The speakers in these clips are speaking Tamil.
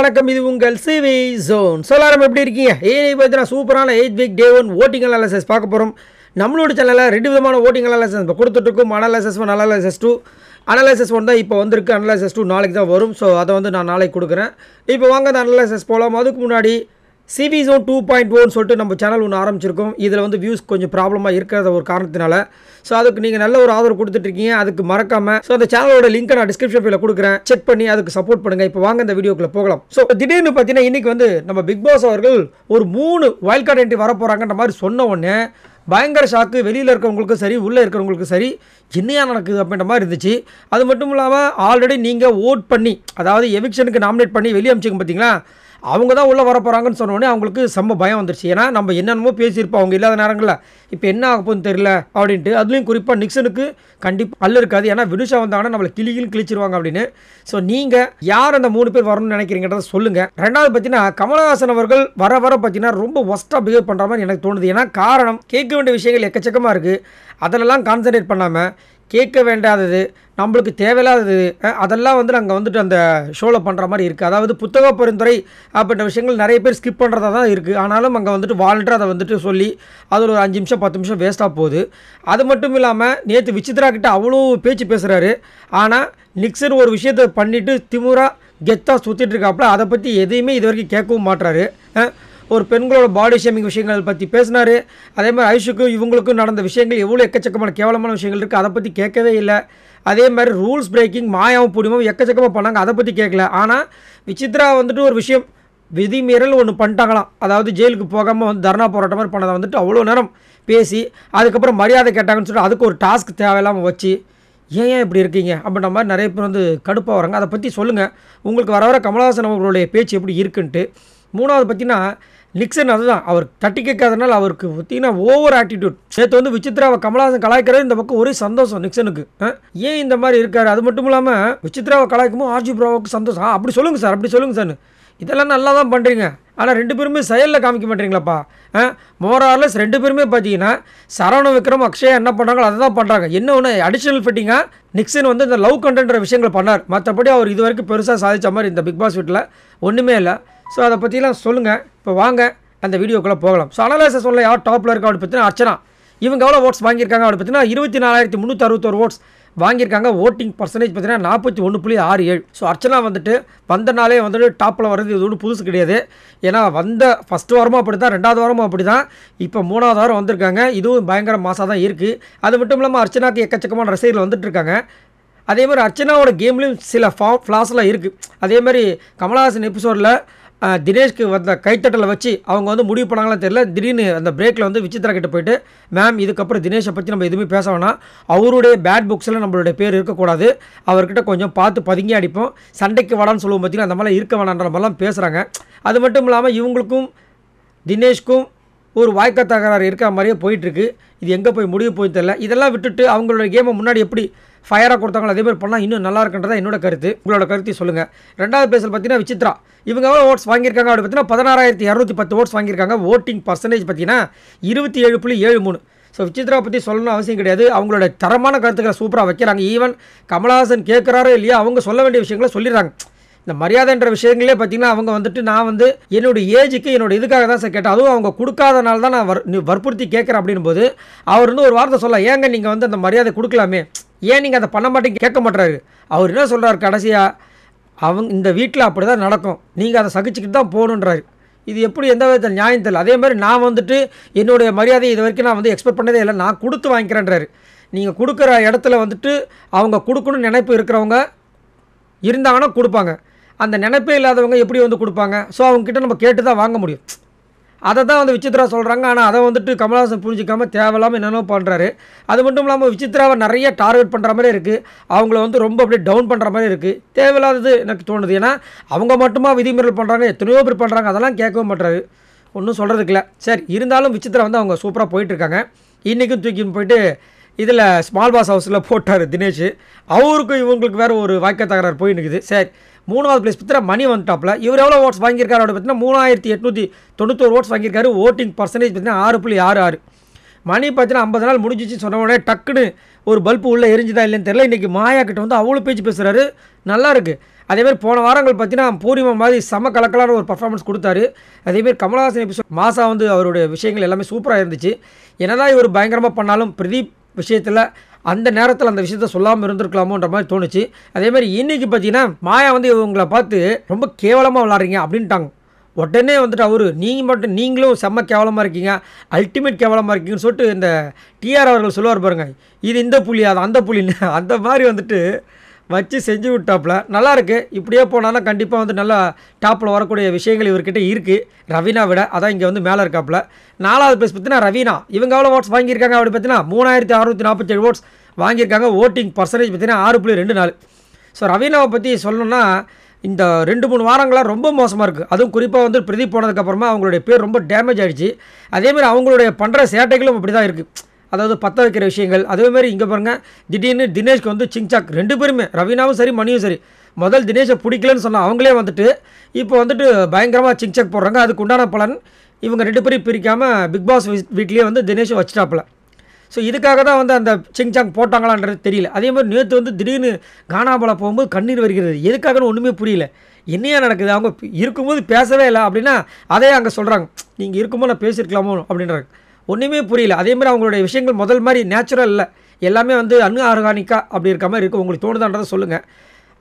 வணக்கம் இது உங்கள் சிவி ஜோன் சொல்லாரம் எப்படி இருக்கீங்க ஏனி பார்த்தீங்கன்னா சூப்பரான eight week day one voting analysis பார்க்க போகிறோம் நம்மளோட சேனலில் ரெண்டு விதமான ஓட்டிங் அனாலிசஸ் இப்போ கொடுத்துட்ருக்கும் analysis one analysis two analysis one தான் இப்போ வந்திருக்கு அனாலிசஸ் டூ நாளைக்கு தான் வரும் ஸோ அதை வந்து நான் நாளைக்கு கொடுக்குறேன் இப்போ வாங்க அந்த அனாலிசஸ் போகலாம் அதுக்கு முன்னாடி சிவி ஜோன் டூ பாயிண்ட் ஓன்னு சொல்லிட்டு நம்ம சேனல் ஒன்று ஆரம்பிச்சிருக்கோம் இதில் வந்து வியூஸ் கொஞ்சம் ப்ராப்ளமாக இருக்கிறத ஒரு காரணத்தினால ஸோ அதுக்கு நீங்கள் நல்ல ஒரு ஆதரவு கொடுத்துட்ருக்கீங்க அதுக்கு மறக்காமல் ஸோ அந்த சேனலோட லிங்க்கை நான் டிஸ்கிரிப்ஷன் பில்ல கொடுக்குறேன் செக் பண்ணி அதுக்கு சப்போர்ட் பண்ணுங்கள் இப்போ வாங்க இந்த வீடியோக்குள்ளே போகலாம் ஸோ திடீர்னு பார்த்தீங்கன்னா இன்றைக்கி வந்து நம்ம பிக் பாஸ் அவர்கள் ஒரு மூணு வைல்ட் கார்டு என்ட்ரி போகிறாங்கன்ற மாதிரி சொன்ன உடனே பயங்கர ஷாக்கு வெளியில் இருக்கிறவங்களுக்கும் சரி உள்ளே இருக்கிறவங்களுக்கும் சரி என்னையா நடக்குது அப்படின்ற மாதிரி இருந்துச்சு அது மட்டும் இல்லாமல் ஆல்ரெடி நீங்கள் ஓட் பண்ணி அதாவது எவிக்ஷனுக்கு நாமினேட் பண்ணி வெளியே அமைச்சிங்க பார்த்தீங்களா அவங்க தான் உள்ளே வரப்போகிறாங்கன்னு சொன்னோடனே அவங்களுக்கு செம்ம பயம் வந்துருச்சு ஏன்னா நம்ம என்னென்னமோ பேசியிருப்போம் அவங்க இல்லாத நேரங்களில் இப்போ என்ன ஆக போகுதுன்னு தெரியல அப்படின்ட்டு அதுலேயும் குறிப்பாக நிக்சனுக்கு கண்டிப்பாக அல்ல இருக்காது ஏன்னா வினுஷா வந்தாங்கன்னா நம்மளை கிளியில் கிழிச்சிருவாங்க அப்படின்னு ஸோ நீங்கள் யார் அந்த மூணு பேர் வரணும்னு நினைக்கிறீங்கன்றத சொல்லுங்கள் ரெண்டாவது பார்த்தீங்கன்னா கமலஹாசன் அவர்கள் வர வர பார்த்தீங்கன்னா ரொம்ப ஒஸ்ட்டாக பிஹேவ் பண்ணுற மாதிரி எனக்கு தோணுது ஏன்னா காரணம் கேட்க வேண்டிய விஷயங்கள் எக்கச்சக்கமாக இருக்குது அதிலெல்லாம் கான்சன்ட்ரேட் பண்ணாமல் கேட்க வேண்டாதது நம்மளுக்கு தேவையில்லாதது அதெல்லாம் வந்து நாங்கள் வந்துட்டு அந்த ஷோவில் பண்ணுற மாதிரி இருக்குது அதாவது புத்தக பரிந்துரை அப்படின்ற விஷயங்கள் நிறைய பேர் ஸ்கிப் பண்ணுறதா தான் இருக்குது ஆனாலும் அங்கே வந்துட்டு வாலண்டர் அதை வந்துட்டு சொல்லி அதில் ஒரு அஞ்சு நிமிஷம் பத்து நிமிஷம் வேஸ்ட்டாக போகுது அது மட்டும் இல்லாமல் நேற்று விசித்ரா கிட்ட அவ்வளோ பேச்சு பேசுகிறாரு ஆனால் நிக்சர் ஒரு விஷயத்தை பண்ணிவிட்டு திமுறா கெத்தாக சுற்றிட்டு இருக்காப்புல அதை பற்றி எதையுமே இது வரைக்கும் கேட்கவும் மாட்டுறாரு ஒரு பெண்களோட பாடி ஷேமிங் விஷயங்கள் பற்றி பேசினார் அதே மாதிரி ஆயுஷுக்கும் இவங்களுக்கும் நடந்த விஷயங்கள் எவ்வளோ எக்கச்சக்கமான கேவலமான விஷயங்கள் இருக்குது அதை பற்றி கேட்கவே இல்லை அதே மாதிரி ரூல்ஸ் பிரேக்கிங் மாயாவும் பிடிமாவும் எக்கச்சக்கமாக பண்ணாங்க அதை பற்றி கேட்கல ஆனால் விசித்ரா வந்துட்டு ஒரு விஷயம் விதிமீறல் ஒன்று பண்ணிட்டாங்களாம் அதாவது ஜெயிலுக்கு போகாமல் வந்து தர்ணா போராட்டம் மாதிரி பண்ணதை வந்துட்டு அவ்வளோ நேரம் பேசி அதுக்கப்புறம் மரியாதை கேட்டாங்கன்னு சொல்லிட்டு அதுக்கு ஒரு டாஸ்க் தேவையில்லாமல் வச்சு ஏன் ஏன் இப்படி இருக்கீங்க அப்படின்ற மாதிரி நிறைய பேர் வந்து கடுப்பாக வராங்க அதை பற்றி சொல்லுங்கள் உங்களுக்கு வர வர கமலஹாசன் அவர்களுடைய பேச்சு எப்படி இருக்குன்ட்டு மூணாவது பார்த்தீங்கன்னா நிக்சன் அதுதான் அவர் தட்டி கேட்காதனால அவருக்கு பார்த்தீங்கன்னா ஓவர் ஆட்டிடியூட் சேர்த்து வந்து விசித்ராவை கமலஹாசன் கலாய்க்கிறது இந்த பக்கம் ஒரே சந்தோஷம் நிக்சனுக்கு ஏன் இந்த மாதிரி இருக்கார் அது மட்டும் இல்லாமல் விசித்ராவை கலாய்க்கும்போது ஆர்ஜி பிராவுக்கு சந்தோஷம் அப்படி சொல்லுங்கள் சார் அப்படி சொல்லுங்கள் சார் இதெல்லாம் நல்லா தான் பண்ணுறீங்க ஆனால் ரெண்டு பேருமே செயலில் காமிக்க மாட்டீங்களாப்பா மோரார்லஸ் ரெண்டு பேருமே பார்த்தீங்கன்னா சரவண விக்ரம் அக்ஷயா என்ன பண்ணுறாங்களோ அதை தான் பண்ணுறாங்க என்ன ஒன்று அடிஷ்னல் ஃபிட்டிங்காக நிக்சன் வந்து இந்த லவ் கண்டென்ற விஷயங்கள் பண்ணார் மற்றபடி அவர் இது வரைக்கும் பெருசாக சாதித்த மாதிரி இந்த பிக் பாஸ் வீட்டில் ஒன்றுமே இல்லை ஸோ அதை பற்றிலாம் சொல்லுங்கள் இப்போ வாங்க அந்த வீடியோக்குள்ளே போகலாம் ஸோ அனலைசர் உள்ள யார் டாப்பில் இருக்கா அப்படி பார்த்தீங்கன்னா அர்ச்சனா இவங்க எவ்வளோ ஓட்ஸ் வாங்கியிருக்காங்க அப்படி பார்த்தீங்கன்னா இருபத்தி நாலாயிரத்தி முந்நூற்றி அறுபத்தொரு ஓட்ஸ் வாங்கியிருக்காங்க ஓட்டிங் பர்சன்டேஜ் பார்த்தீங்கன்னா நாற்பத்தி ஒன்று புள்ளி ஆறு ஏழு ஸோ அர்ச்சனா வந்துட்டு வந்த நாளே வந்துட்டு டாப்பில் வர்றது இது ஒன்றும் புதுசு கிடையாது ஏன்னா வந்த ஃபஸ்ட் வாரமும் அப்படி தான் ரெண்டாவது வாரமும் அப்படி தான் இப்போ மூணாவது வாரம் வந்திருக்காங்க இதுவும் பயங்கர மாசாக தான் இருக்குது அது மட்டும் இல்லாமல் அர்ச்சனாக்கு எக்கச்சக்கமான ரசிகர்கள் வந்துட்டு இருக்காங்க அதே மாதிரி அர்ச்சனாவோட கேம்லேயும் சில ஃபா ஃப்ளாஸ்லாம் இருக்குது அதே மாதிரி கமலஹாசன் எபிசோடில் தினேஷ்க்கு வந்த கைத்தட்டலை வச்சு அவங்க வந்து முடிவு பண்ணாங்களான்னு தெரியல திடீர்னு அந்த பிரேக்கில் வந்து விசித்திரா கிட்ட போயிட்டு மேம் இதுக்கப்புறம் தினேஷை பற்றி நம்ம எதுவுமே பேச வேணாம் அவருடைய பேட் புக்ஸில் நம்மளுடைய பேர் இருக்கக்கூடாது அவர்கிட்ட கொஞ்சம் பார்த்து பதுங்கி அடிப்போம் சண்டைக்கு வாடான்னு சொல்லுவோம் பார்த்திங்கன்னா அந்த மாதிரிலாம் இருக்க வேணான்ற மாதிரிலாம் பேசுகிறாங்க அது மட்டும் இல்லாமல் இவங்களுக்கும் தினேஷ்க்கும் ஒரு வாய்க்க தகராறு இருக்கிற மாதிரியே போயிட்டுருக்கு இது எங்கே போய் முடிவு போய் தெரில இதெல்லாம் விட்டுட்டு அவங்களோட கேமை முன்னாடி எப்படி ஃபயராக கொடுத்தாங்களோ அதே மாதிரி பண்ணால் இன்னும் நல்லா இருக்குன்றதா என்னோட கருத்து உங்களோட கருத்தை சொல்லுங்கள் ரெண்டாவது பிளேஸில் பார்த்தீங்கன்னா விசித்ரா இவங்க எவ்வளோ ஓட்ஸ் வாங்கியிருக்காங்க அப்படி பார்த்தீங்கன்னா பதினாறாயிரத்தி இரநூத்தி பத்து ஓட்ஸ் வாங்கியிருக்காங்க ஓட்டிங் பர்சன்டேஜ் பார்த்தீங்கன்னா இருபத்தி ஏழு புள்ளி ஏழு மூணு ஸோ விசித்ரா பற்றி சொல்லணும் அவசியம் கிடையாது அவங்களோட தரமான கருத்துக்களை சூப்பராக வைக்கிறாங்க ஈவன் கமலஹாசன் கேட்குறாரோ இல்லையா அவங்க சொல்ல வேண்டிய விஷயங்களை சொல்லிடுறாங்க இந்த மரியாதைன்ற விஷயங்களே பார்த்தீங்கன்னா அவங்க வந்துட்டு நான் வந்து என்னோடய ஏஜுக்கு என்னோடய இதுக்காக தான் சார் கேட்டேன் அதுவும் அவங்க கொடுக்காதனால தான் நான் வர் வற்புறுத்தி கேட்குறேன் அப்படின்னும் போது அவர் வந்து ஒரு வார்த்தை சொல்ல ஏங்க நீங்கள் வந்து அந்த மரியாதை கொடுக்கலாமே ஏன் நீங்கள் அதை பண்ண மாட்டேங்க கேட்க மாட்டுறாரு அவர் என்ன சொல்கிறார் கடைசியாக அவங்க இந்த வீட்டில் அப்படி தான் நடக்கும் நீங்கள் அதை சகிச்சுக்கிட்டு தான் போகணுன்றாரு இது எப்படி எந்த விதத்தில் நியாயம் தெரியல அதே மாதிரி நான் வந்துட்டு என்னுடைய மரியாதை இது வரைக்கும் நான் வந்து எக்ஸ்பெக்ட் பண்ணதே இல்லை நான் கொடுத்து வாங்கிக்கிறேன்றாரு நீங்கள் கொடுக்குற இடத்துல வந்துட்டு அவங்க கொடுக்கணும்னு நினைப்பு இருக்கிறவங்க இருந்தாங்கன்னா கொடுப்பாங்க அந்த நினைப்பே இல்லாதவங்க எப்படி வந்து கொடுப்பாங்க ஸோ அவங்கக்கிட்ட நம்ம கேட்டு தான் வாங்க முடியும் அதை தான் வந்து விசித்ரா சொல்கிறாங்க ஆனால் அதை வந்துட்டு கமல்ஹாசன் புரிஞ்சிக்காமல் தேவையில்லாமல் என்னென்னோ பண்ணுறாரு அது மட்டும் இல்லாமல் விசித்ராவை நிறைய டார்கெட் பண்ணுற மாதிரி இருக்குது அவங்கள வந்து ரொம்ப அப்படியே டவுன் பண்ணுற மாதிரி இருக்குது தேவையில்லாதது எனக்கு தோணுது ஏன்னா அவங்க மட்டுமா விதிமுறைகள் பண்ணுறாங்க எத்தனையோ பேர் பண்ணுறாங்க அதெல்லாம் கேட்கவும் பண்ணுறாரு ஒன்றும் சொல்கிறதுக்கு இல்லை சரி இருந்தாலும் விசித்ரா வந்து அவங்க சூப்பராக போயிட்டுருக்காங்க இன்றைக்கும் தூக்கின்னு போயிட்டு இதில் ஸ்மால் பாஸ் ஹவுஸில் போட்டார் தினேஷ் அவருக்கும் இவங்களுக்கு வேறு ஒரு வாய்க்க தகராறு போய் சரி மூணாவது பிளேஸ் பார்த்தீங்கன்னா மணி வந்துட்டாப்பில் இவர் எவ்வளோ ஓட்ஸ் வாங்கியிருக்காரு அப்படின்னு பார்த்தீங்கன்னா மூணாயிரத்தி எட்நூற்றி தொண்ணூத்தோரு ஓட்ஸ் வாங்கியிருக்காரு ஓட்டிங் பர்சன்டேஜ் பார்த்தீங்கன்னா ஆறு புள்ளி ஆறு ஆறு மணி பார்த்தீங்கன்னா ஐம்பது நாள் முடிஞ்சிச்சு சொன்ன உடனே டக்குன்னு ஒரு பல்பு உள்ளே எரிஞ்சுதா இல்லைன்னு தெரியல இன்றைக்கி மாயா கிட்ட வந்து அவ்வளோ பேச்சு பேசுகிறாரு நல்லா இருக்குது அதேமாதிரி போன வாரங்கள் பார்த்தீங்கன்னா பூர்ணிமா மாதிரி சம கலக்கலான ஒரு பர்ஃபார்மன்ஸ் கொடுத்தாரு அதேமாரி கமலஹாசன் எபிசோட் மாசா வந்து அவருடைய விஷயங்கள் எல்லாமே சூப்பராக இருந்துச்சு என்னதான் இவர் பயங்கரமாக பண்ணாலும் பிரதீப் விஷயத்தில் அந்த நேரத்தில் அந்த விஷயத்த சொல்லாமல் இருந்திருக்கலாமோன்ற மாதிரி தோணுச்சு அதேமாதிரி இன்றைக்கி பார்த்தீங்கன்னா மாயா வந்து இவங்களை பார்த்து ரொம்ப கேவலமாக விளாட்றீங்க அப்படின்ட்டாங்க உடனே வந்துட்டு அவர் நீங்கள் மட்டும் நீங்களும் செம்ம கேவலமாக இருக்கீங்க அல்டிமேட் கேவலமாக இருக்கீங்கன்னு சொல்லிட்டு இந்த டிஆர் அவர்கள் சொல்லுவார் பாருங்க இது இந்த புள்ளி அது அந்த புலின்னு அந்த மாதிரி வந்துட்டு வச்சு செஞ்சு விட்டாப்புல நல்லாயிருக்கு இப்படியே போனாலும் கண்டிப்பாக வந்து நல்லா டாப்பில் வரக்கூடிய விஷயங்கள் இவர்கிட்ட இருக்குது ரவீனா விட அதான் இங்கே வந்து மேலே இருக்காப்புல நாலாவது பிளேஸ் பார்த்தீங்கன்னா ரவீனா இவங்க எவ்வளோ ஓட்ஸ் வாங்கியிருக்காங்க அப்படி பார்த்தீங்கன்னா மூணாயிரத்தி அறுநூற்றி நாற்பத்தேழு ஓட்ஸ் வாங்கியிருக்காங்க ஓட்டிங் பர்சன்டேஜ் பார்த்தீங்கன்னா ஆறு புள்ளி ரெண்டு நாள் ஸோ ரவீனாவை பற்றி சொல்லணும்னா இந்த ரெண்டு மூணு வாரங்களாக ரொம்ப மோசமாக இருக்குது அதுவும் குறிப்பாக வந்து பிரதீப் போனதுக்கப்புறமா அவங்களுடைய பேர் ரொம்ப டேமேஜ் ஆகிடுச்சு அதேமாதிரி அவங்களுடைய பண்ணுற சேட்டைகளும் அப்படி தான் இருக்குது அதாவது பத்த வைக்கிற விஷயங்கள் அதேமாதிரி இங்கே பாருங்கள் திடீர்னு தினேஷ்க்கு வந்து சிங்சாக் ரெண்டு பேருமே ரவீனாவும் சரி மணியும் சரி முதல் தினேஷை பிடிக்கலன்னு சொன்னால் அவங்களே வந்துட்டு இப்போ வந்துட்டு பயங்கரமாக சிங்சாக் போடுறாங்க அதுக்கு உண்டான பலன் இவங்க ரெண்டு பேரும் பிரிக்காமல் பிக் பாஸ் வீட்லேயே வந்து தினேஷை வச்சுட்டாப்பில் ஸோ இதுக்காக தான் வந்து அந்த சிங்சாங் போட்டாங்களான்றது தெரியல அதே மாதிரி நேற்று வந்து திடீர்னு காணாமலை போகும்போது கண்ணீர் வருகிறது எதுக்காகன்னு ஒன்றுமே புரியல என்னையா நடக்குது அவங்க இருக்கும்போது பேசவே இல்லை அப்படின்னா அதே அங்கே சொல்கிறாங்க நீங்கள் இருக்கும்போது நான் பேசியிருக்கலாமோ அப்படின்றாங்க ஒன்றுமே புரியல அதேமாதிரி அவங்களுடைய விஷயங்கள் முதல் மாதிரி நேச்சுரல் இல்லை எல்லாமே வந்து அன் ஆர்கானிக்காக அப்படி இருக்க மாதிரி இருக்குது உங்களுக்கு தோணுதான்றதை சொல்லுங்கள்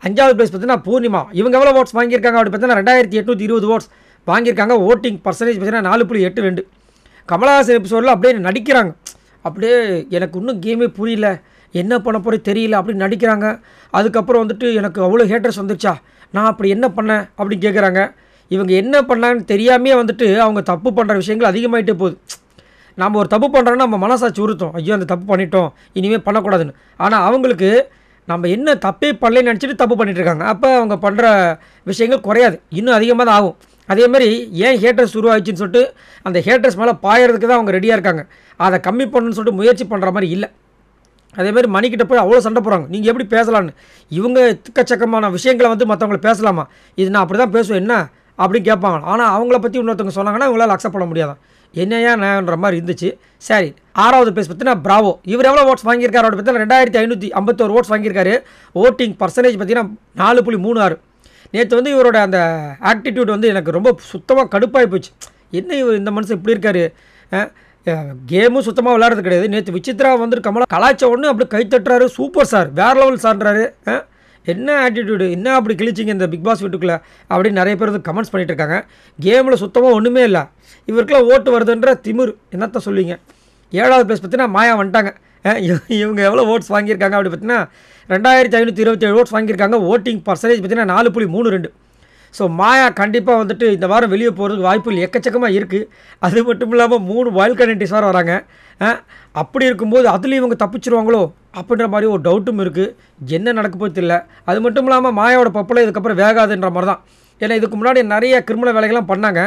அஞ்சாவது பிளேஸ் பார்த்தீங்கன்னா பூர்ணிமா இவங்க எவ்வளோ ஓட்ஸ் வாங்கியிருக்காங்க அப்படி பார்த்தீங்கன்னா ரெண்டாயிரத்தி எட்நூற்றி இருபது ஓட்ஸ் வாங்கியிருக்காங்க ஓட்டிங் பர்சன்டேஜ் பார்த்தீங்கன்னா நாலு புள்ளி எட்டு ரெண்டு கமலஹாசன் எபிசோடில் அப்படியே நடிக்கிறாங்க அப்படியே எனக்கு இன்னும் கேமே புரியல என்ன பண்ண போகிறது தெரியல அப்படின்னு நடிக்கிறாங்க அதுக்கப்புறம் வந்துட்டு எனக்கு அவ்வளோ ஹேட்டர்ஸ் வந்துருச்சா நான் அப்படி என்ன பண்ணேன் அப்படின்னு கேட்குறாங்க இவங்க என்ன பண்ணாங்கன்னு தெரியாமே வந்துட்டு அவங்க தப்பு பண்ணுற விஷயங்கள் அதிகமாகிட்டே போகுது நம்ம ஒரு தப்பு பண்ணுறோன்னா நம்ம மனசாட்சி உறுத்தோம் ஐயோ அந்த தப்பு பண்ணிட்டோம் இனிமேல் பண்ணக்கூடாதுன்னு ஆனால் அவங்களுக்கு நம்ம என்ன தப்பே பண்ணலன்னு நினச்சிட்டு தப்பு பண்ணிகிட்ருக்காங்க அப்போ அவங்க பண்ணுற விஷயங்கள் குறையாது இன்னும் அதிகமாக தான் ஆகும் அதேமாதிரி ஏன் ஹேட்டர்ஸ் உருவாகிச்சின்னு சொல்லிட்டு அந்த ஹேட்டர்ஸ் மேலே பாயறதுக்கு தான் அவங்க ரெடியாக இருக்காங்க அதை கம்மி பண்ணணும்னு சொல்லிட்டு முயற்சி பண்ணுற மாதிரி இல்லை அதேமாரி மணிக்கிட்ட போய் அவ்வளோ சண்டை போகிறாங்க நீங்கள் எப்படி பேசலான்னு இவங்க திக்கச்சக்கமான விஷயங்களை வந்து மற்றவங்களை பேசலாமா இது நான் அப்படி தான் பேசுவேன் என்ன அப்படின்னு கேட்பாங்க ஆனால் அவங்கள பற்றி இன்னொருத்தவங்க சொன்னாங்கன்னா அவங்களால் அக்செப்ட் பண்ண முடியாதான் என்னையா நான்ன்ற மாதிரி இருந்துச்சு சரி ஆறாவது பேஸ் பார்த்தீங்கன்னா பிராவோ இவர் எவ்வளோ ஓட்ஸ் வாங்கியிருக்காரு அவரோட பார்த்தீங்கன்னா ரெண்டாயிரத்தி ஐநூற்றி ஐம்பத்தோரு ஓட்ஸ் வாங்கியிருக்காரு ஓட்டிங் பர்சன்டேஜ் பார்த்தீங்கன்னா நாலு புள்ளி மூணு ஆறு நேற்று வந்து இவரோட அந்த ஆக்டிடியூட் வந்து எனக்கு ரொம்ப சுத்தமாக கடுப்பாகி போச்சு என்ன இவர் இந்த மனுஷன் இப்படி இருக்காரு கேமும் சுத்தமாக விளாட்றது கிடையாது நேற்று விசித்ரா வந்து கமலா ஒன்று உடனே அப்படி கைத்தட்டுறாரு சூப்பர் சார் வேறு லெவல் சார்ன்றாரு என்ன ஆட்டிடியூடு என்ன அப்படி கிழிச்சிங்க இந்த பிக் பாஸ் வீட்டுக்குள்ளே அப்படின்னு நிறைய பேர் வந்து கமெண்ட்ஸ் பண்ணிகிட்டு இருக்காங்க கேமில் சுத்தமாக ஒன்றுமே இல்லை இவருக்குலாம் ஓட்டு வருதுன்ற திமிர் என்னத்த சொல்லுவீங்க ஏழாவது பிளேஸ் பார்த்தீங்கன்னா மாயா வந்துட்டாங்க இவங்க எவ்வளோ ஓட்ஸ் வாங்கியிருக்காங்க அப்படி பார்த்தீங்கன்னா ரெண்டாயிரத்தி ஐநூற்றி இருபத்தி ஏழு ஓட்ஸ் வாங்கியிருக்காங்க ஓட்டிங் பர்சன்டேஜ் பார்த்தீங்கன்னா நாலு புள்ளி மூணு ரெண்டு ஸோ மாயா கண்டிப்பாக வந்துட்டு இந்த வாரம் வெளியே போகிறதுக்கு வாய்ப்புகள் எக்கச்சக்கமாக இருக்குது அது மட்டும் இல்லாமல் மூணு வயல் கண்டிஸ் வராங்க அப்படி இருக்கும்போது அதுலேயும் இவங்க தப்பிச்சிருவாங்களோ அப்படின்ற மாதிரி ஒரு டவுட்டும் இருக்குது என்ன நடக்க போய் தெரியல அது மட்டும் இல்லாமல் மாயாவோட பப்பலை இதுக்கப்புறம் வேகாதுன்ற மாதிரி தான் ஏன்னா இதுக்கு முன்னாடி நிறைய கிரிமினல் வேலைகள்லாம் பண்ணாங்க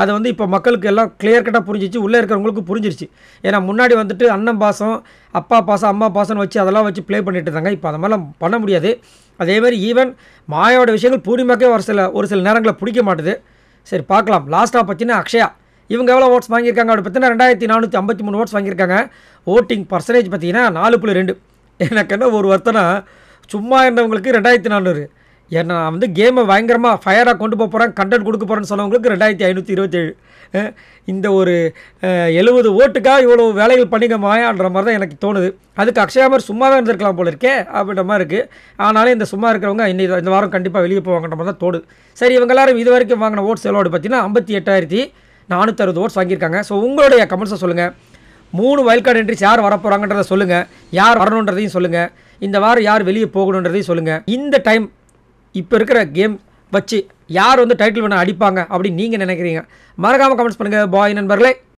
அதை வந்து இப்போ மக்களுக்கு எல்லாம் கிளியர் கட்டாக புரிஞ்சிச்சு உள்ளே இருக்கிறவங்களுக்கு புரிஞ்சிருச்சு ஏன்னா முன்னாடி வந்துட்டு அண்ணன் பாசம் அப்பா பாசம் அம்மா பாசம்னு வச்சு அதெல்லாம் வச்சு ப்ளே பண்ணிட்டு இருந்தாங்க இப்போ அதை மாதிரிலாம் பண்ண முடியாது அதேமாதிரி ஈவன் மாயாவோட விஷயங்கள் பூர்ணிமாக்கே ஒரு சில ஒரு சில நேரங்களில் பிடிக்க மாட்டுது சரி பார்க்கலாம் லாஸ்ட்டாக பார்த்தீங்கன்னா அக்ஷயா இவங்க எவ்வளோ ஓட்ஸ் வாங்கியிருக்காங்க அப்படி பார்த்தீங்கன்னா ரெண்டாயிரத்தி நானூற்றி ஐம்பத்தி மூணு ஓட்ஸ் வாங்கியிருக்காங்க ஓட்டிங் பர்சன்டேஜ் பார்த்தீங்கன்னா நாலு புள்ளி ரெண்டு எனக்கு என்ன ஒரு வருத்தனா சும்மா இருந்தவங்களுக்கு ரெண்டாயிரத்தி நானூறு ஏன்னா நான் வந்து கேமை பயங்கரமாக ஃபயராக கொண்டு போக போகிறேன் கண்டென்ட் கொடுக்க போகிறேன்னு சொன்னவங்களுக்கு ரெண்டாயிரத்தி ஐநூற்றி இருபத்தேழு இந்த ஒரு எழுபது ஓட்டுக்காக இவ்வளோ வேலைகள் பண்ணிக்க மாயான்ற மாதிரி தான் எனக்கு தோணுது அதுக்கு அக்ஷயா மாதிரி சும்மாவே இருந்திருக்கலாம் போல இருக்கே அப்படின்ற மாதிரி இருக்குது ஆனாலும் இந்த சும்மா இருக்கிறவங்க இன்னைக்கு இந்த வாரம் கண்டிப்பாக வெளியே போவாங்கன்ற மாதிரி தான் தோணுது சரி இவங்க எல்லாரும் இது வரைக்கும் வாங்கின ஓட்ஸ் எவ்வளோடு பார்த்தீங்கன்னா ஐம்பத்தி எட்டாயிரத்தி நானூற்றறுபது ஓட்ஸ் வாங்கியிருக்காங்க ஸோ உங்களுடைய கமெண்ட்ஸை சொல்லுங்கள் மூணு வயல் கார்டு என்ட்ரிஸ் யார் வரப்போகிறாங்கன்றத சொல்லுங்கள் யார் வரணுன்றதையும் சொல்லுங்கள் இந்த வாரம் யார் வெளியே போகணுன்றதையும் சொல்லுங்கள் இந்த டைம் இப்போ இருக்கிற கேம் வச்சு யார் வந்து டைட்டில் வேணால் அடிப்பாங்க அப்படின்னு நீங்கள் நினைக்கிறீங்க மறக்காமல் கமெண்ட்ஸ் பண்ணுங்கள் பாய் நண்பர்களே